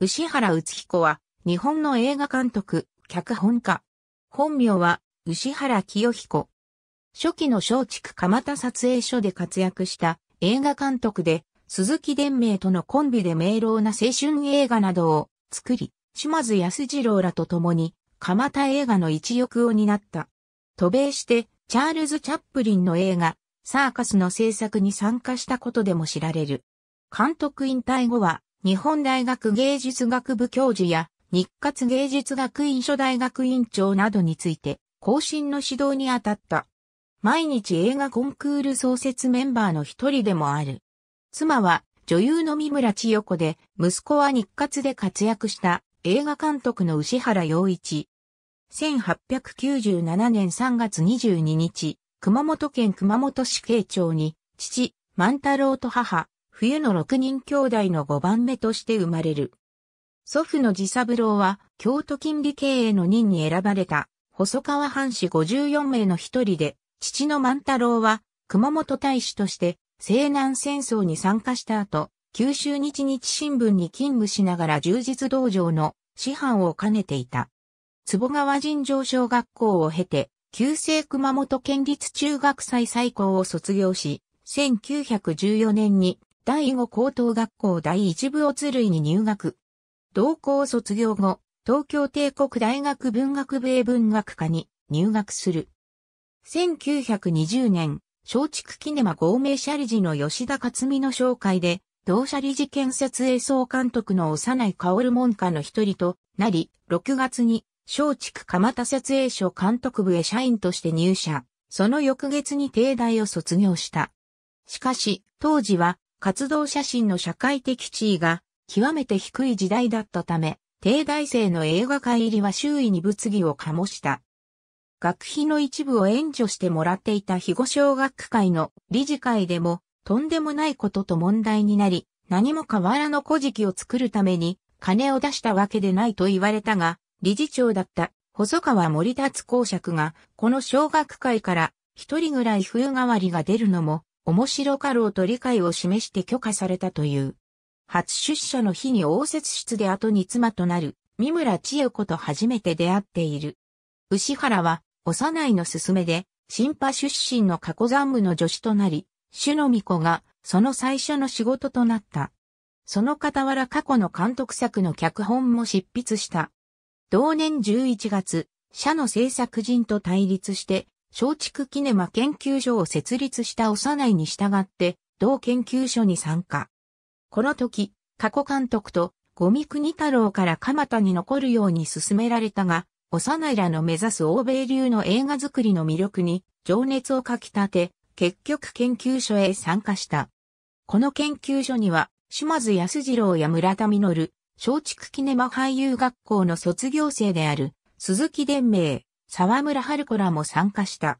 牛原宇彦は、日本の映画監督、脚本家。本名は、牛原清彦。初期の松竹蒲田撮影所で活躍した映画監督で、鈴木伝明とのコンビで明朗な青春映画などを作り、島津安次郎らと共に、蒲田映画の一翼を担った。渡米して、チャールズ・チャップリンの映画、サーカスの制作に参加したことでも知られる。監督引退後は、日本大学芸術学部教授や日活芸術学院所大学院長などについて、更新の指導に当たった。毎日映画コンクール創設メンバーの一人でもある。妻は女優の三村千代子で、息子は日活で活躍した映画監督の牛原洋一。1897年3月22日、熊本県熊本市慶長に、父、万太郎と母、冬の六人兄弟の五番目として生まれる。祖父の治三郎は、京都近利経営の任に選ばれた、細川藩士54名の一人で、父の万太郎は、熊本大使として、西南戦争に参加した後、九州日日新聞に勤務しながら充実道場の師範を兼ねていた。坪川尋常小学校を経て、旧制熊本県立中学祭最高を卒業し、1914年に第五高等学校第一部を鶴井に入学。同校卒業後、東京帝国大学文学部英文学科に入学する。1920年、松竹キネマ合名社理事の吉田勝美の紹介で、同社理事建設営総監督の幼い薫門下の一人となり、6月に松竹蒲田設営所監督部へ社員として入社、その翌月に帝大を卒業した。しかし、当時は活動写真の社会的地位が極めて低い時代だったため、帝大生の映画界入りは周囲に物議を醸した。学費の一部を援助してもらっていた肥後小学会の理事会でも、とんでもないことと問題になり、何も変わらぬ古事記を作るために、金を出したわけでないと言われたが、理事長だった細川森達公爵が、この小学会から一人ぐらい冬代わりが出るのも面白かろうと理解を示して許可されたという。初出社の日に応接室で後に妻となる、三村千代子と初めて出会っている。牛原は、幼いの勧めで、新派出身の過去山務の助手となり、主の巫女が、その最初の仕事となった。その傍ら過去の監督作の脚本も執筆した。同年11月、社の制作人と対立して、松竹キネマ研究所を設立した幼いに従って、同研究所に参加。この時、加古監督と五味国太郎から蒲田に残るように勧められたが、幼いらの目指す欧米流の映画作りの魅力に情熱をかきたて、結局研究所へ参加した。この研究所には、島津安二郎や村田実、松竹キネマ俳優学校の卒業生である、鈴木伝明、沢村春子らも参加した。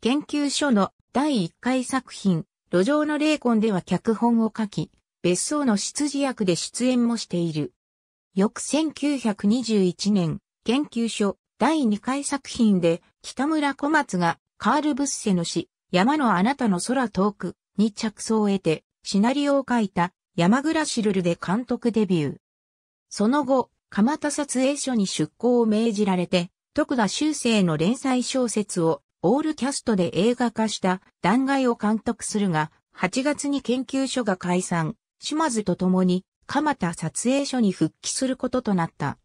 研究所の第1回作品、路上の霊魂では脚本を書き、別荘の執事役で出演もしている。翌1921年、研究所第2回作品で北村小松がカール・ブッセの詩、山のあなたの空遠くに着想を得てシナリオを書いた山倉シルルで監督デビュー。その後、蒲田撮影所に出向を命じられて徳田修正の連載小説をオールキャストで映画化した弾劾を監督するが、8月に研究所が解散、島津と共に鎌田撮影所に復帰することとなった。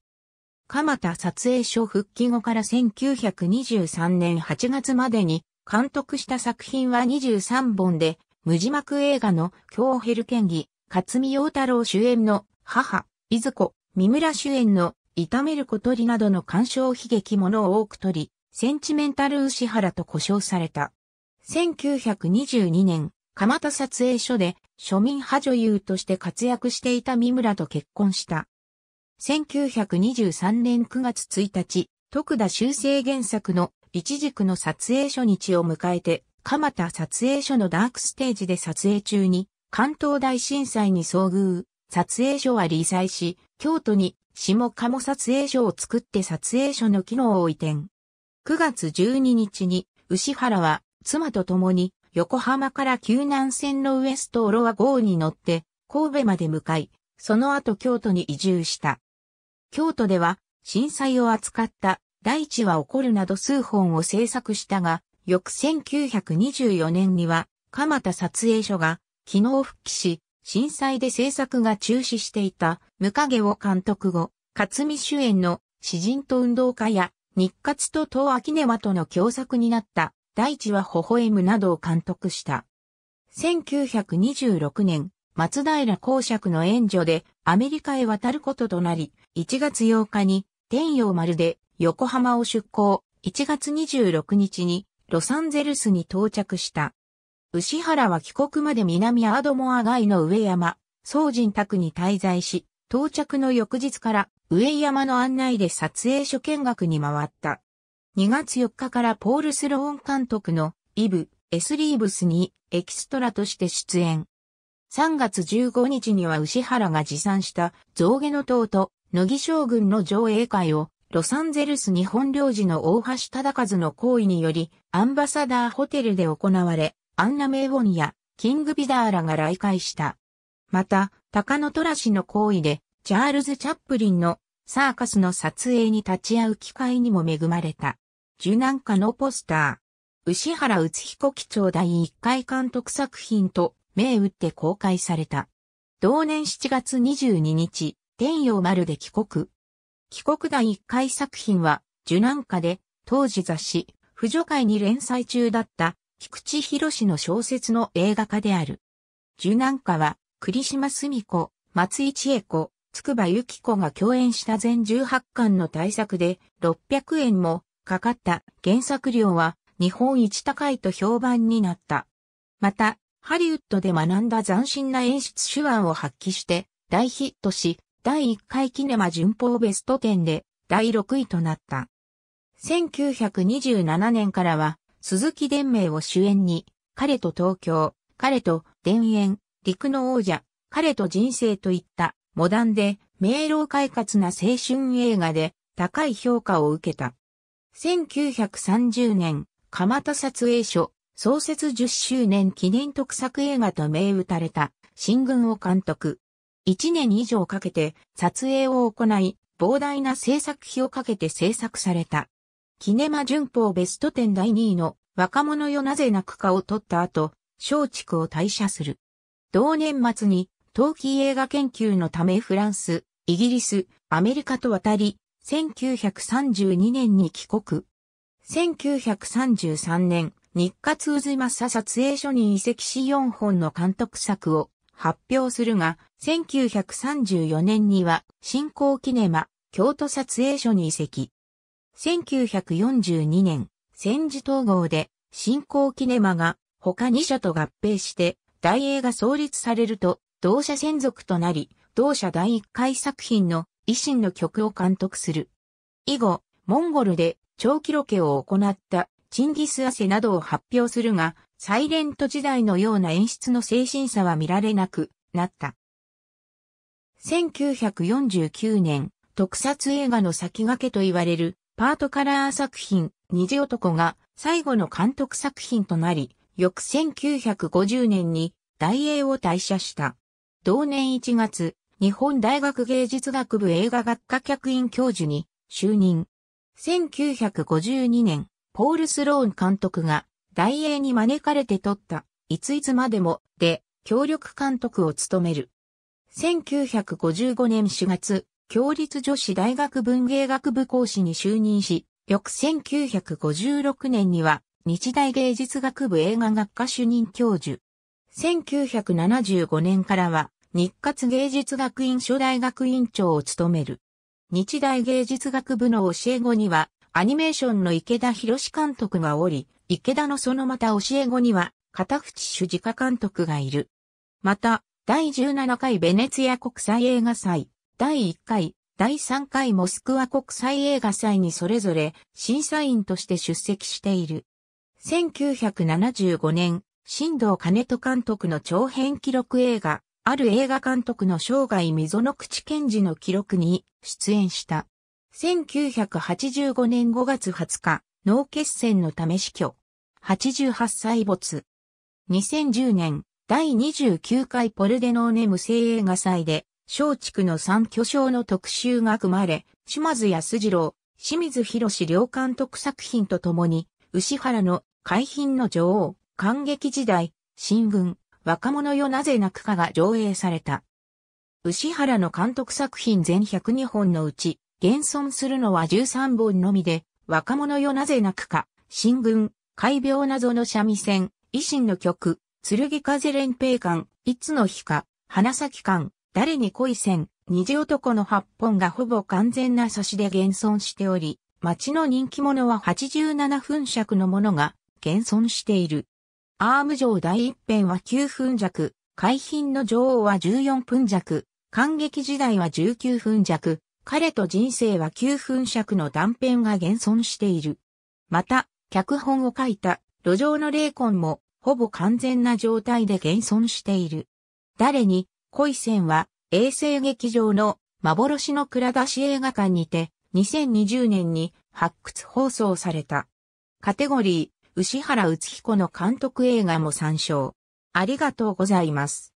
鎌田撮影所復帰後から1923年8月までに監督した作品は23本で、無字幕映画の京ヘル剣技、勝見陽太郎主演の母、いずこ、三村主演の痛める小鳥などの干渉悲劇ものを多く取り、センチメンタル牛原と呼称された。1922年、蒲田撮影所で庶民派女優として活躍していた三村と結婚した。1923年9月1日、徳田修正原作の一軸の撮影初日を迎えて、蒲田撮影所のダークステージで撮影中に、関東大震災に遭遇、撮影所は離災し、京都に下鴨撮影所を作って撮影所の機能を移転。9月12日に、牛原は妻と共に横浜から救難船のウエストオロワ号に乗って神戸まで向かい、その後京都に移住した。京都では震災を扱った大地は起こるなど数本を制作したが、翌1924年には蒲田撮影所が機能復帰し、震災で制作が中止していた、ムカゲを監督後、勝美主演の詩人と運動家や、日活と東秋根和との共作になった、大地は微笑むなどを監督した。1926年、松平公爵の援助でアメリカへ渡ることとなり、1月8日に天陽丸で横浜を出港、1月26日にロサンゼルスに到着した。牛原は帰国まで南アードモア街の上山、宗人宅に滞在し、到着の翌日から上山の案内で撮影所見学に回った。2月4日からポール・スローン監督のイブ・エスリーブスにエキストラとして出演。3月15日には牛原が持参した象牙の塔と乃木将軍の上映会をロサンゼルス日本領事の大橋忠和の行為によりアンバサダーホテルで行われ、アンナ・メイウォンやキング・ビダーらが来会した。また、ノト虎氏の行為で、チャールズ・チャップリンのサーカスの撮影に立ち会う機会にも恵まれた。受難家のポスター。牛原宇津彦機長第1回監督作品と銘打って公開された。同年7月22日、天陽丸で帰国。帰国第1回作品は、受難家で、当時雑誌、婦女会に連載中だった菊池博の小説の映画化である。受難歌は、栗島澄子、松井千恵子、筑波由紀子が共演した全18巻の大作で、600円もかかった原作料は日本一高いと評判になった。また、ハリウッドで学んだ斬新な演出手腕を発揮して大ヒットし、第1回キネマ巡報ベスト10で第6位となった。1927年からは鈴木伝明を主演に、彼と東京、彼と田園、陸の王者、彼と人生といったモダンで明朗快活な青春映画で高い評価を受けた。1930年、蒲田撮影所創設10周年記念特作映画と銘打たれた新軍を監督。1年以上かけて撮影を行い、膨大な制作費をかけて制作されたキネマ旬報ベスト10第2位の若者よなぜ泣くかを取った後、松竹を退社する。同年末に、陶器映画研究のためフランス、イギリス、アメリカと渡り、1932年に帰国。1933年、日活渦正撮影所に移籍し4本の監督作を発表するが、1934年には、新興キネマ、京都撮影所に移籍。1942年、戦時統合で、新興キネマが他2社と合併して、大映が創立されると、同社専属となり、同社第1回作品の維新の曲を監督する。以後、モンゴルで長期ロケを行ったチンギス汗などを発表するが、サイレント時代のような演出の精神さは見られなくなった。1949年、特撮映画の先駆けと言われるパートカラー作品、虹男が最後の監督作品となり、翌1950年に大英を退社した。同年1月、日本大学芸術学部映画学科客員教授に就任。1952年、ポール・スローン監督が大英に招かれて撮ったいついつまでもで協力監督を務める。1955年4月、共立女子大学文芸学部講師に就任し、翌1956年には日大芸術学部映画学科主任教授。1975年からは日活芸術学院初大学院長を務める。日大芸術学部の教え子にはアニメーションの池田博監督がおり、池田のそのまた教え子には片淵主治家監督がいる。また、第17回ベネツィア国際映画祭、第1回、第3回モスクワ国際映画祭にそれぞれ審査員として出席している。1975年、新藤兼人監督の長編記録映画、ある映画監督の生涯溝の口賢治の記録に出演した。1985年5月20日、脳血栓のため死去。88歳没。2010年、第29回ポルデノーネ無声映画祭で、松竹の三巨匠の特集が組まれ、島津安次郎、清水博両監督作品とともに、牛原の海浜の女王、感激時代、新軍、若者よなぜ泣くかが上映された。牛原の監督作品全102本のうち、現存するのは13本のみで、若者よなぜ泣くか、新軍、海病謎の三味線、維新の曲、剣風連平館、いつの日か、花咲館、誰に恋ん、虹男の八本がほぼ完全な差しで現存しており、街の人気者は87分尺のものが現存している。アーム城第一編は9分尺、海浜の女王は14分尺、感激時代は19分尺、彼と人生は9分尺の断片が現存している。また、脚本を書いた路上の霊魂もほぼ完全な状態で現存している。誰に恋戦は、衛星劇場の幻の蔵出し映画館にて、2020年に発掘放送された。カテゴリー、牛原宇津彦の監督映画も参照。ありがとうございます。